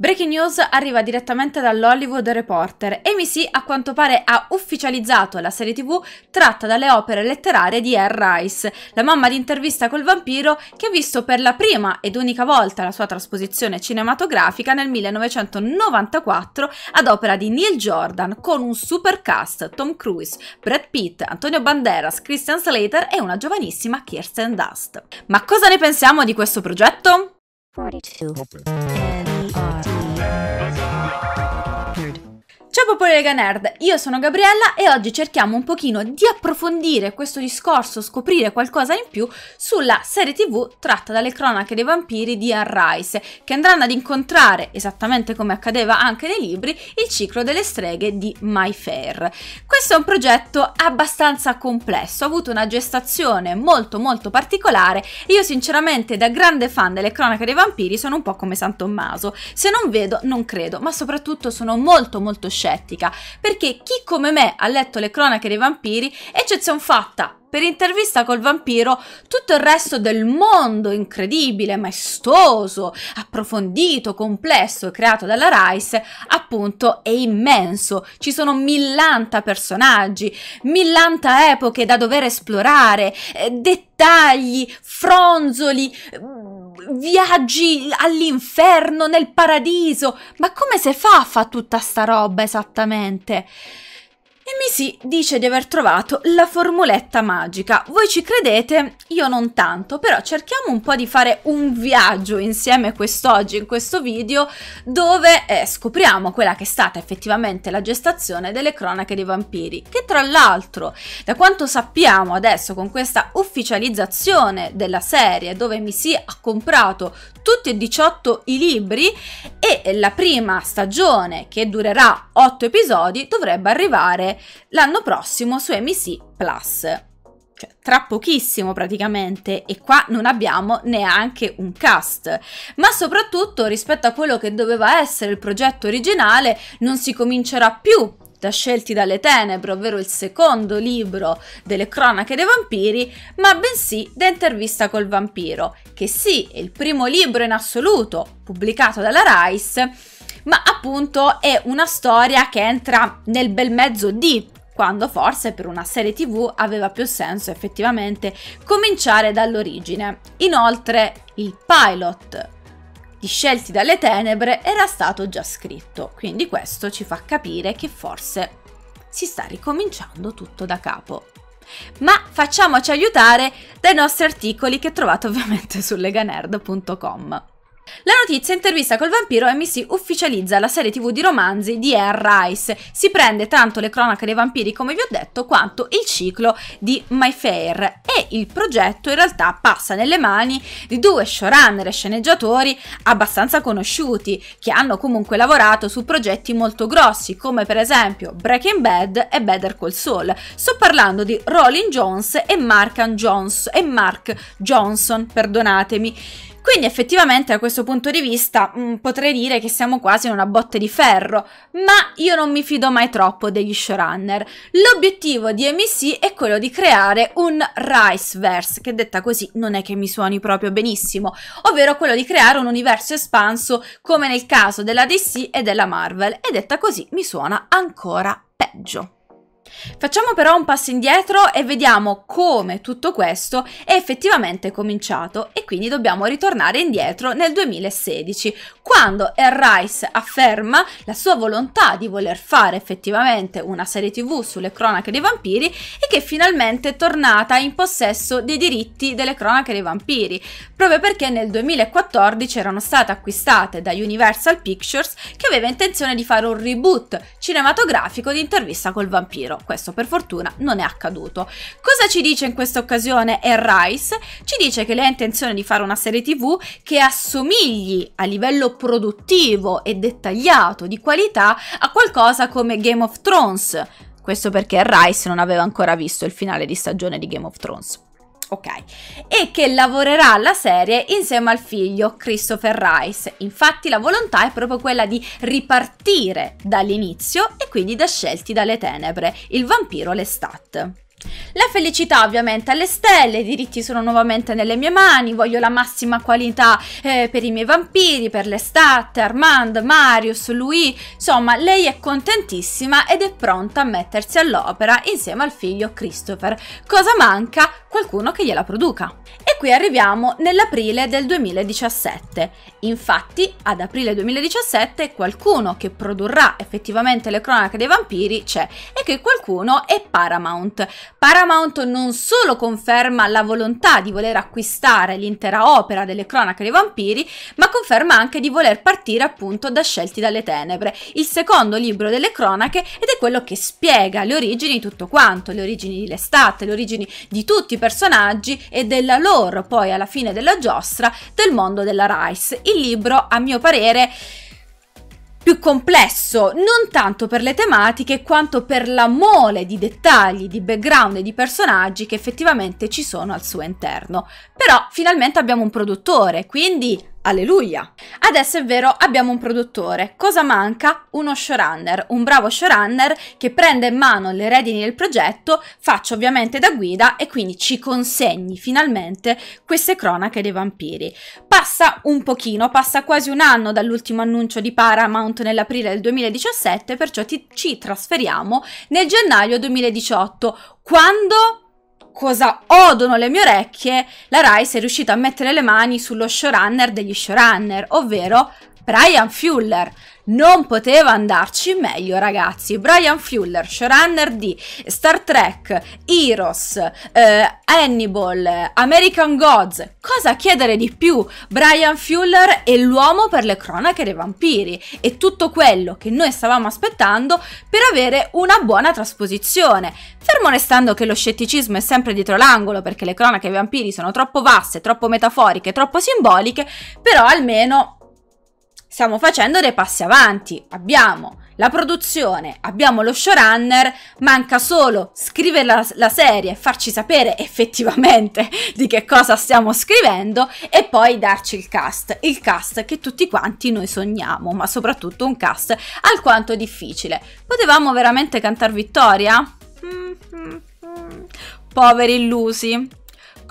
Breaking news arriva direttamente dall'Hollywood Reporter. ABC a quanto pare ha ufficializzato la serie tv tratta dalle opere letterarie di Anne Rice, la mamma di intervista col vampiro che ha visto per la prima ed unica volta la sua trasposizione cinematografica nel 1994 ad opera di Neil Jordan con un super cast Tom Cruise, Brad Pitt, Antonio Banderas, Christian Slater e una giovanissima Kirsten Dust. Ma cosa ne pensiamo di questo progetto? 42. Ciao popolo Lega Nerd, io sono Gabriella e oggi cerchiamo un pochino di approfondire questo discorso, scoprire qualcosa in più sulla serie tv tratta dalle cronache dei vampiri di Anne Rice, che andranno ad incontrare, esattamente come accadeva anche nei libri, il ciclo delle streghe di My Fair. Questo è un progetto abbastanza complesso, ha avuto una gestazione molto molto particolare e io sinceramente da grande fan delle cronache dei vampiri sono un po' come San Tommaso, se non vedo non credo, ma soprattutto sono molto molto sciocca scettica, perché chi come me ha letto le cronache dei vampiri, eccezion fatta per intervista col vampiro, tutto il resto del mondo incredibile, maestoso, approfondito, complesso creato dalla Rice, appunto, è immenso. Ci sono millanta personaggi, millanta epoche da dover esplorare, eh, dettagli, fronzoli, viaggi all'inferno, nel paradiso. Ma come si fa a fare tutta sta roba esattamente? E Missy dice di aver trovato la formuletta magica. Voi ci credete? Io non tanto, però cerchiamo un po' di fare un viaggio insieme quest'oggi in questo video dove eh, scopriamo quella che è stata effettivamente la gestazione delle cronache dei vampiri, che tra l'altro, da quanto sappiamo adesso con questa ufficializzazione della serie dove Missy ha comprato tutti e 18 i libri e la prima stagione che durerà 8 episodi dovrebbe arrivare l'anno prossimo su MEC Plus. Cioè, tra pochissimo praticamente e qua non abbiamo neanche un cast ma soprattutto rispetto a quello che doveva essere il progetto originale non si comincerà più da Scelti dalle Tenebre, ovvero il secondo libro delle cronache dei vampiri, ma bensì da Intervista col vampiro, che sì, è il primo libro in assoluto pubblicato dalla Rice, ma appunto è una storia che entra nel bel mezzo di quando forse per una serie tv aveva più senso effettivamente cominciare dall'origine. Inoltre il pilot di Scelti dalle tenebre era stato già scritto, quindi questo ci fa capire che forse si sta ricominciando tutto da capo. Ma facciamoci aiutare dai nostri articoli che trovate ovviamente su leganerd.com. La notizia intervista col vampiro MC ufficializza la serie tv di romanzi di Anne Rice. Si prende tanto le cronache dei vampiri, come vi ho detto, quanto il ciclo di My Fair. E il progetto in realtà passa nelle mani di due showrunner e sceneggiatori abbastanza conosciuti, che hanno comunque lavorato su progetti molto grossi, come per esempio Breaking Bad e Better Call Saul. Sto parlando di Rolling Jones e Mark Jones, e Mark Johnson, perdonatemi quindi effettivamente da questo punto di vista mh, mm, potrei dire che siamo quasi in una botte di ferro, ma io non mi fido mai troppo degli showrunner. L'obiettivo di MC è quello di creare un Riceverse, che detta così non è che mi suoni proprio benissimo, ovvero quello di creare un universo espanso come nel caso della DC e della Marvel, e detta così mi suona ancora peggio. Facciamo però un passo indietro e vediamo come tutto questo è effettivamente cominciato e quindi dobbiamo ritornare indietro nel 2016, quando Air Rice afferma la sua volontà di voler fare effettivamente una serie tv sulle cronache dei vampiri e che finalmente è tornata in possesso dei diritti delle cronache dei vampiri, proprio perché nel 2014 erano state acquistate da Universal Pictures che aveva intenzione di fare un reboot cinematografico di intervista col vampiro questo per fortuna non è accaduto. Cosa ci dice in questa occasione Rice? Ci dice che lei ha intenzione di fare una serie tv che assomigli a livello produttivo e dettagliato di qualità a qualcosa come Game of Thrones. Questo perché Rice non aveva ancora visto il finale di stagione di Game of Thrones ok, e che lavorerà alla serie insieme al figlio Christopher Rice. Infatti la volontà è proprio quella di ripartire dall'inizio e quindi da Scelti dalle Tenebre, il vampiro Lestat. La felicità ovviamente alle stelle, i diritti sono nuovamente nelle mie mani, voglio la massima qualità eh, per i miei vampiri, per l'estate, Armand, Marius, Louis, insomma lei è contentissima ed è pronta a mettersi all'opera insieme al figlio Christopher. Cosa manca? Qualcuno che gliela produca. E qui arriviamo nell'aprile del 2017. Infatti ad aprile 2017 qualcuno che produrrà effettivamente le cronache dei vampiri c'è e che qualcuno è Paramount. Paramount Paramount non solo conferma la volontà di voler acquistare l'intera opera delle cronache dei vampiri, ma conferma anche di voler partire appunto da Scelti dalle Tenebre, il secondo libro delle cronache ed è quello che spiega le origini di tutto quanto, le origini di l'estate, le origini di tutti i personaggi e della loro poi alla fine della giostra del mondo della Rice. Il libro, a mio parere, più complesso, non tanto per le tematiche quanto per la mole di dettagli, di background e di personaggi che effettivamente ci sono al suo interno. Però finalmente abbiamo un produttore, quindi Alleluia! Adesso è vero, abbiamo un produttore. Cosa manca? Uno showrunner, un bravo showrunner che prende in mano le redini del progetto, faccia ovviamente da guida e quindi ci consegni finalmente queste cronache dei vampiri. Passa un pochino, passa quasi un anno dall'ultimo annuncio di Paramount nell'aprile del 2017, perciò ti, ci trasferiamo nel gennaio 2018, quando cosa odono le mie orecchie, la Rice è riuscita a mettere le mani sullo showrunner degli showrunner, ovvero Brian Fuller. Non poteva andarci meglio, ragazzi. Brian Fuller, showrunner di Star Trek, Heroes, eh, Hannibal, American Gods. Cosa chiedere di più? Brian Fuller è l'uomo per le cronache dei vampiri e tutto quello che noi stavamo aspettando per avere una buona trasposizione. Fermo restando che lo scetticismo è sempre dietro l'angolo perché le cronache dei vampiri sono troppo vaste, troppo metaforiche, troppo simboliche, però almeno stiamo facendo dei passi avanti. Abbiamo la produzione, abbiamo lo showrunner, manca solo scrivere la, la serie, farci sapere effettivamente di che cosa stiamo scrivendo e poi darci il cast, il cast che tutti quanti noi sogniamo, ma soprattutto un cast alquanto difficile. Potevamo veramente cantare vittoria? Mm, mm, mm. Poveri illusi,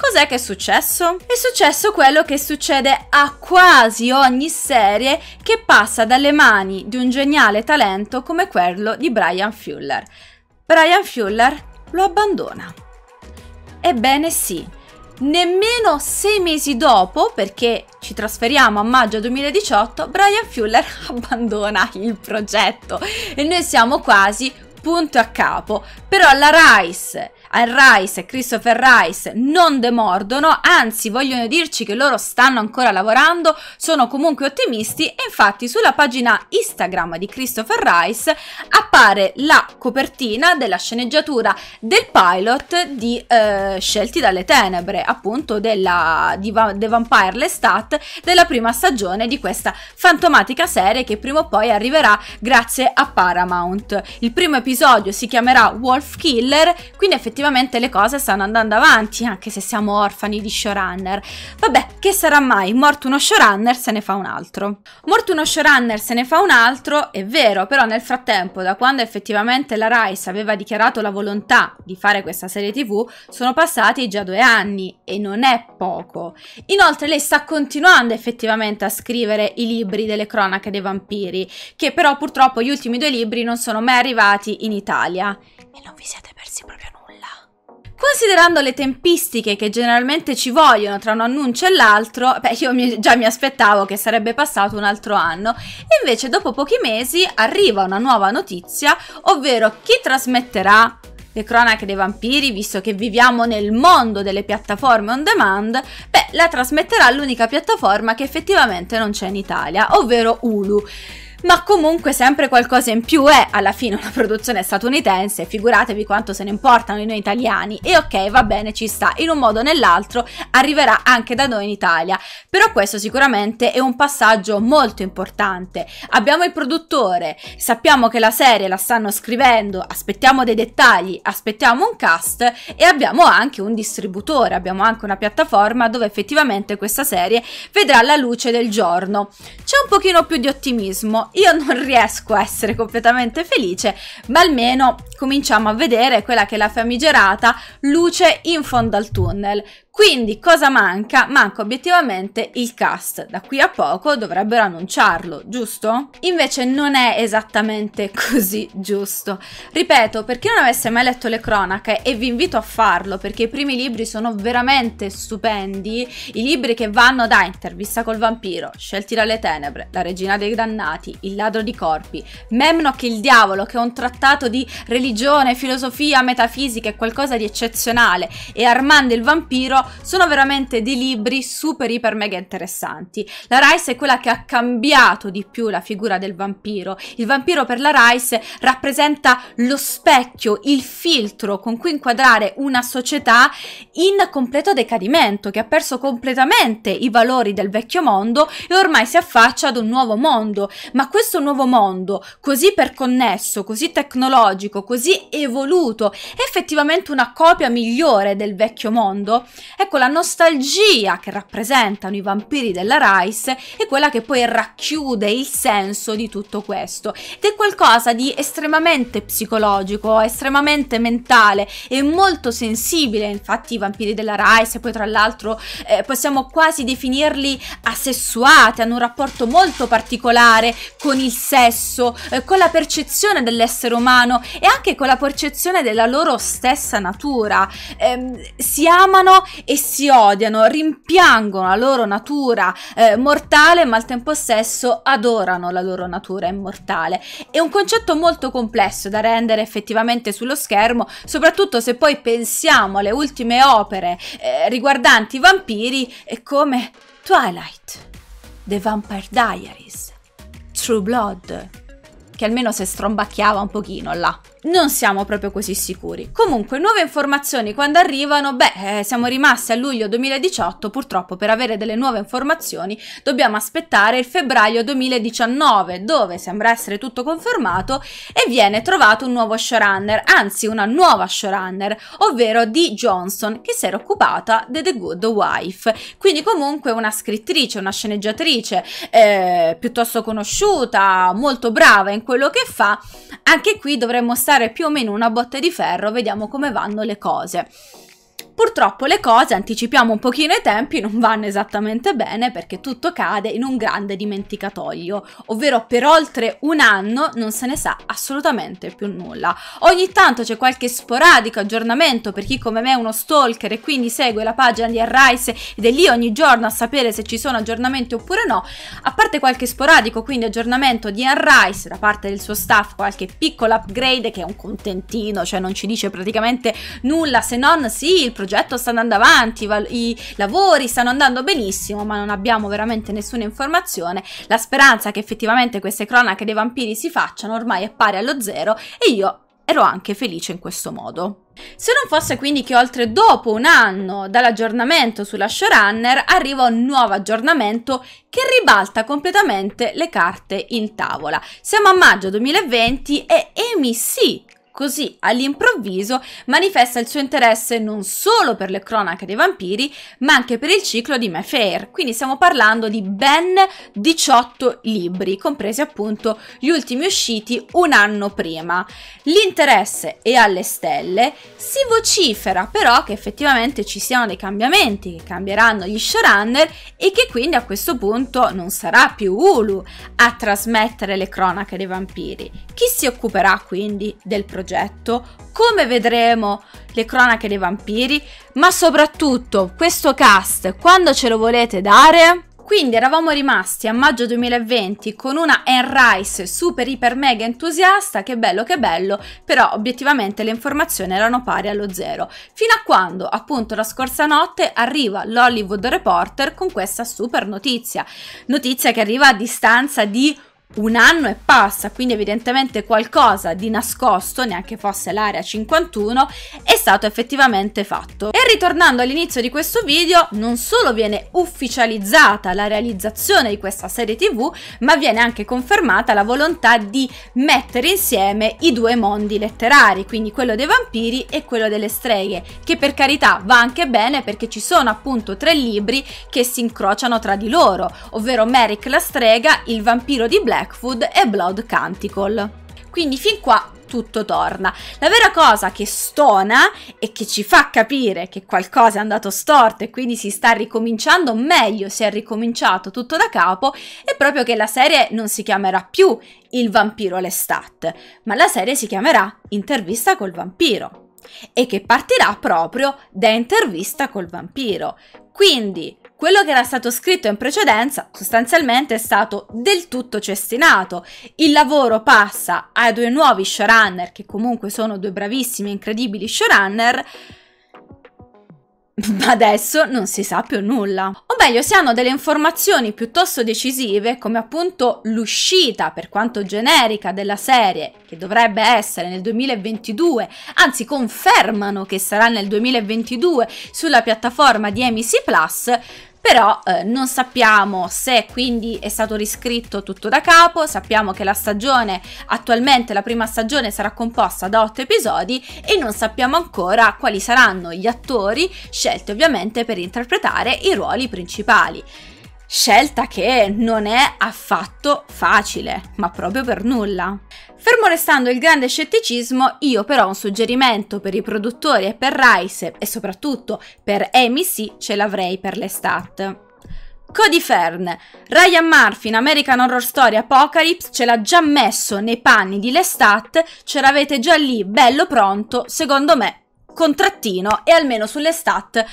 Cos'è che è successo? È successo quello che succede a quasi ogni serie che passa dalle mani di un geniale talento come quello di Brian Fuller. Brian Fuller lo abbandona. Ebbene sì, Nemmeno sei mesi dopo, perché ci trasferiamo a maggio 2018, Brian Fuller abbandona il progetto e noi siamo quasi punto a capo. Però la Rice Rice e Christopher Rice non demordono, anzi vogliono dirci che loro stanno ancora lavorando, sono comunque ottimisti e infatti sulla pagina Instagram di Christopher Rice appare la copertina della sceneggiatura del pilot di eh, Scelti dalle tenebre, appunto della, di Va- The Vampire Lestat della prima stagione di questa fantomatica serie che prima o poi arriverà grazie a Paramount. Il primo episodio si chiamerà Wolf Killer, quindi effettivamente effettivamente le cose stanno andando avanti, anche se siamo orfani di showrunner. Vabbè, che sarà mai? Morto uno showrunner se ne fa un altro. Morto uno showrunner se ne fa un altro, è vero, però nel frattempo, da quando effettivamente la Rice aveva dichiarato la volontà di fare questa serie tv, sono passati già due anni e non è poco. Inoltre lei sta continuando effettivamente a scrivere i libri delle cronache dei vampiri, che però purtroppo gli ultimi due libri non sono mai arrivati in Italia. E non vi siete persi proprio nulla. Considerando le tempistiche che generalmente ci vogliono tra un annuncio e l'altro, beh, io mi, già mi aspettavo che sarebbe passato un altro anno. E invece, dopo pochi mesi, arriva una nuova notizia, ovvero chi trasmetterà le cronache dei vampiri, visto che viviamo nel mondo delle piattaforme on demand, beh, la trasmetterà l'unica piattaforma che effettivamente non c'è in Italia, ovvero Hulu ma comunque sempre qualcosa in più è eh. alla fine una produzione statunitense, figuratevi quanto se ne importano noi italiani e ok va bene ci sta, in un modo o nell'altro arriverà anche da noi in Italia, però questo sicuramente è un passaggio molto importante, abbiamo il produttore, sappiamo che la serie la stanno scrivendo, aspettiamo dei dettagli, aspettiamo un cast e abbiamo anche un distributore, abbiamo anche una piattaforma dove effettivamente questa serie vedrà la luce del giorno. C'è un pochino più di ottimismo io non riesco a essere completamente felice, ma almeno cominciamo a vedere quella che è la famigerata luce in fondo al tunnel. Quindi cosa manca? Manca obiettivamente il cast. Da qui a poco dovrebbero annunciarlo, giusto? Invece non è esattamente così giusto. Ripeto, per chi non avesse mai letto le cronache, e vi invito a farlo perché i primi libri sono veramente stupendi, i libri che vanno da Intervista col vampiro, Scelti dalle tenebre, La regina dei dannati, Il ladro di corpi, Memnock il diavolo, che è un trattato di religione, filosofia, metafisica e qualcosa di eccezionale, e Armando il vampiro sono veramente dei libri super iper mega interessanti. La Rice è quella che ha cambiato di più la figura del vampiro. Il vampiro per la Rice rappresenta lo specchio, il filtro con cui inquadrare una società in completo decadimento, che ha perso completamente i valori del vecchio mondo e ormai si affaccia ad un nuovo mondo. Ma questo nuovo mondo, così perconnesso, così tecnologico, così evoluto, è effettivamente una copia migliore del vecchio mondo? Ecco la nostalgia che rappresentano i vampiri della Rice è quella che poi racchiude il senso di tutto questo ed è qualcosa di estremamente psicologico, estremamente mentale e molto sensibile, infatti i vampiri della Rice poi tra l'altro eh, possiamo quasi definirli asessuati, hanno un rapporto molto particolare con il sesso, eh, con la percezione dell'essere umano e anche con la percezione della loro stessa natura. Eh, si amano e si odiano, rimpiangono la loro natura eh, mortale, ma al tempo stesso adorano la loro natura immortale. È un concetto molto complesso da rendere effettivamente sullo schermo, soprattutto se poi pensiamo alle ultime opere eh, riguardanti i vampiri come Twilight, The Vampire Diaries, True Blood, che almeno se strombacchiava un pochino là non siamo proprio così sicuri. Comunque, nuove informazioni quando arrivano, beh, eh, siamo rimasti a luglio 2018, purtroppo per avere delle nuove informazioni dobbiamo aspettare il febbraio 2019, dove sembra essere tutto confermato e viene trovato un nuovo showrunner, anzi una nuova showrunner, ovvero Dee Johnson, che si era occupata di The Good Wife. Quindi comunque una scrittrice, una sceneggiatrice eh, piuttosto conosciuta, molto brava in quello che fa, anche qui dovremmo stare passare più o meno una botte di ferro, vediamo come vanno le cose. Purtroppo le cose, anticipiamo un pochino i tempi, non vanno esattamente bene perché tutto cade in un grande dimenticatoio, ovvero per oltre un anno non se ne sa assolutamente più nulla. Ogni tanto c'è qualche sporadico aggiornamento per chi come me è uno stalker e quindi segue la pagina di Arrise ed è lì ogni giorno a sapere se ci sono aggiornamenti oppure no, a parte qualche sporadico quindi aggiornamento di Unrise da parte del suo staff, qualche piccolo upgrade che è un contentino, cioè non ci dice praticamente nulla se non sì il progetto progetto sta andando avanti, i lavori stanno andando benissimo, ma non abbiamo veramente nessuna informazione. La speranza che effettivamente queste cronache dei vampiri si facciano ormai è pari allo zero e io ero anche felice in questo modo. Se non fosse quindi che oltre dopo un anno dall'aggiornamento sulla showrunner arriva un nuovo aggiornamento che ribalta completamente le carte in tavola. Siamo a maggio 2020 e Amy C così all'improvviso manifesta il suo interesse non solo per le cronache dei vampiri, ma anche per il ciclo di Mayfair. Quindi stiamo parlando di ben 18 libri, compresi appunto gli ultimi usciti un anno prima. L'interesse è alle stelle, si vocifera però che effettivamente ci siano dei cambiamenti, che cambieranno gli showrunner e che quindi a questo punto non sarà più Hulu a trasmettere le cronache dei vampiri. Chi si occuperà quindi del progetto? soggetto, come vedremo le cronache dei vampiri, ma soprattutto questo cast quando ce lo volete dare? Quindi eravamo rimasti a maggio 2020 con una Anne Rice super iper mega entusiasta, che bello che bello, però obiettivamente le informazioni erano pari allo zero. Fino a quando, appunto la scorsa notte, arriva l'Hollywood Reporter con questa super notizia. Notizia che arriva a distanza di un anno e passa, quindi evidentemente qualcosa di nascosto, neanche fosse l'area 51, è stato effettivamente fatto. E ritornando all'inizio di questo video, non solo viene ufficializzata la realizzazione di questa serie tv, ma viene anche confermata la volontà di mettere insieme i due mondi letterari, quindi quello dei vampiri e quello delle streghe, che per carità va anche bene perché ci sono appunto tre libri che si incrociano tra di loro, ovvero Merrick la strega, il vampiro di Black, Blackwood e Blood Canticle. Quindi fin qua tutto torna. La vera cosa che stona e che ci fa capire che qualcosa è andato storto e quindi si sta ricominciando meglio si è ricominciato tutto da capo è proprio che la serie non si chiamerà più Il vampiro l'estat, ma la serie si chiamerà Intervista col vampiro e che partirà proprio da Intervista col vampiro. Quindi quello che era stato scritto in precedenza sostanzialmente è stato del tutto cestinato. Il lavoro passa ai due nuovi showrunner, che comunque sono due bravissimi e incredibili showrunner, ma adesso non si sa più nulla. O meglio, si hanno delle informazioni piuttosto decisive, come appunto l'uscita, per quanto generica, della serie, che dovrebbe essere nel 2022, anzi confermano che sarà nel 2022 sulla piattaforma di NBC Plus, però eh, non sappiamo se quindi è stato riscritto tutto da capo, sappiamo che la stagione attualmente, la prima stagione sarà composta da 8 episodi e non sappiamo ancora quali saranno gli attori scelti ovviamente per interpretare i ruoli principali scelta che non è affatto facile, ma proprio per nulla. Fermo restando il grande scetticismo, io però un suggerimento per i produttori e per Rice e soprattutto per AMC ce l'avrei per l'estat. Cody Fern, Ryan Murphy in American Horror Story Apocalypse ce l'ha già messo nei panni di Lestat, ce l'avete già lì bello pronto, secondo me contrattino e almeno sull'estat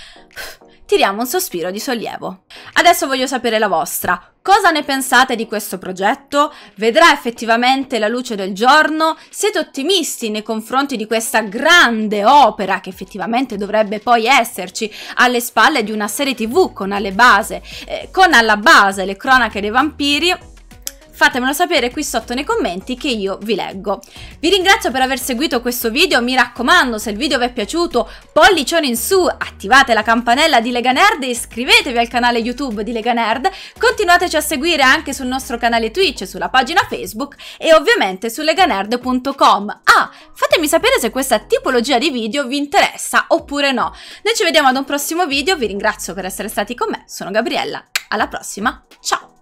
tiriamo un sospiro di sollievo. Adesso voglio sapere la vostra. Cosa ne pensate di questo progetto? Vedrà effettivamente la luce del giorno? Siete ottimisti nei confronti di questa grande opera che effettivamente dovrebbe poi esserci alle spalle di una serie tv con, base, eh, con alla base le cronache dei vampiri? fatemelo sapere qui sotto nei commenti che io vi leggo. Vi ringrazio per aver seguito questo video, mi raccomando se il video vi è piaciuto pollicione in su, attivate la campanella di Lega Nerd e iscrivetevi al canale YouTube di Lega Nerd, continuateci a seguire anche sul nostro canale Twitch, sulla pagina Facebook e ovviamente su leganerd.com. Ah, fatemi sapere se questa tipologia di video vi interessa oppure no. Noi ci vediamo ad un prossimo video, vi ringrazio per essere stati con me, sono Gabriella, alla prossima, ciao!